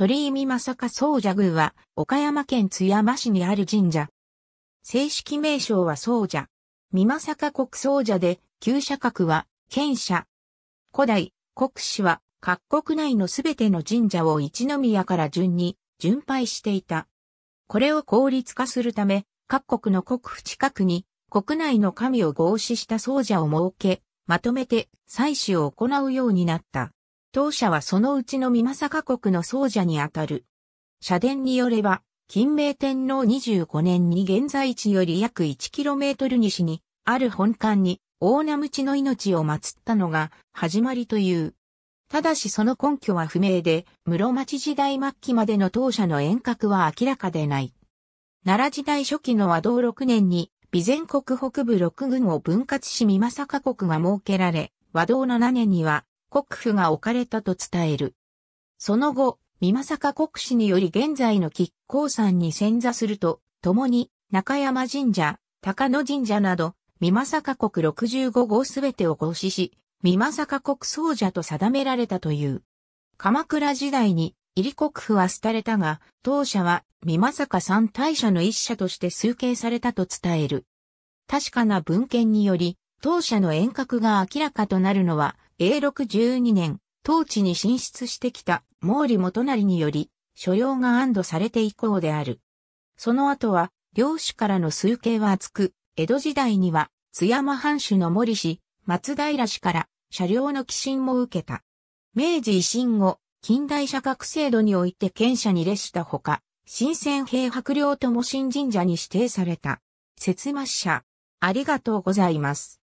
鳥居美さか総社宮は、岡山県津山市にある神社。正式名称は総社。美さか国総社で、旧社格は、県社。古代、国史は、各国内のすべての神社を一宮から順に、順拝していた。これを効率化するため、各国の国府近くに、国内の神を合祀した総社を設け、まとめて祭祀を行うようになった。当社はそのうちの美政国の総者にあたる。社殿によれば、金明天皇25年に現在地より約 1km 西に、ある本館に、大名無知の命を祀ったのが、始まりという。ただしその根拠は不明で、室町時代末期までの当社の遠隔は明らかでない。奈良時代初期の和道6年に、備前国北部6軍を分割し美政国が設けられ、和道7年には国府が置かれたと伝える。その後、三政国史により現在の吉光山に遷座すると、共に中山神社、高野神社など、三政国65号すべてを合祀し、三政国総者と定められたという。鎌倉時代に、入国府は廃れたが、当社は三政三大社の一社として推計されたと伝える。確かな文献により、当社の遠隔が明らかとなるのは、A612 年、当地に進出してきた毛利元成により、所領が安堵されて以降である。その後は、領主からの推計は厚く、江戸時代には、津山藩主の森氏、松平氏から、車両の寄進も受けた。明治維新後、近代社格制度において県社に列したほか、新鮮平白領とも新神社に指定された。節末社。ありがとうございます。